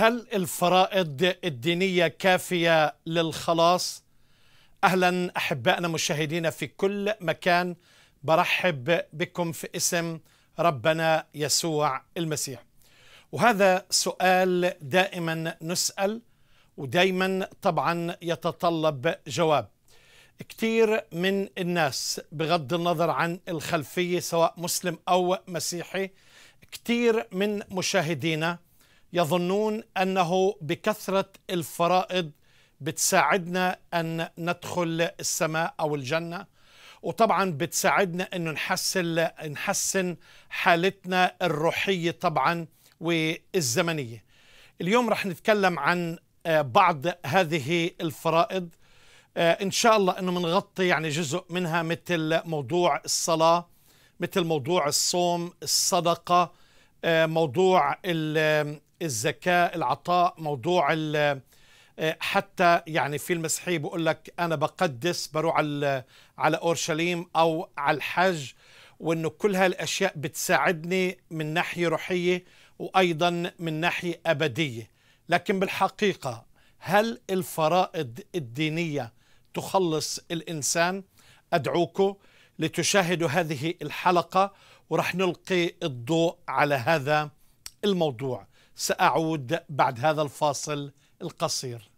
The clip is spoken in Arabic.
هل الفرائض الدينية كافية للخلاص؟ أهلا أحبائنا مشاهدينا في كل مكان برحب بكم في اسم ربنا يسوع المسيح وهذا سؤال دائما نسأل ودايما طبعا يتطلب جواب كتير من الناس بغض النظر عن الخلفية سواء مسلم أو مسيحي كتير من مشاهدينا يظنون انه بكثره الفرائض بتساعدنا ان ندخل السماء او الجنه وطبعا بتساعدنا انه نحسن نحسن حالتنا الروحيه طبعا والزمنيه. اليوم رح نتكلم عن آه، بعض هذه الفرائض آه، ان شاء الله انه بنغطي يعني جزء منها مثل موضوع الصلاه مثل موضوع الصوم الصدقه آه، موضوع الزكاة العطاء موضوع آه، حتى يعني في المسيحية بقول لك أنا بقدس بروح على على أورشليم أو على الحج وإنه كل هالأشياء بتساعدني من ناحية روحية وأيضا من ناحية أبدية لكن بالحقيقة هل الفرائض الدينية تخلص الإنسان؟ أدعوكم لتشاهدوا هذه الحلقة ورح نلقي الضوء على هذا الموضوع سأعود بعد هذا الفاصل القصير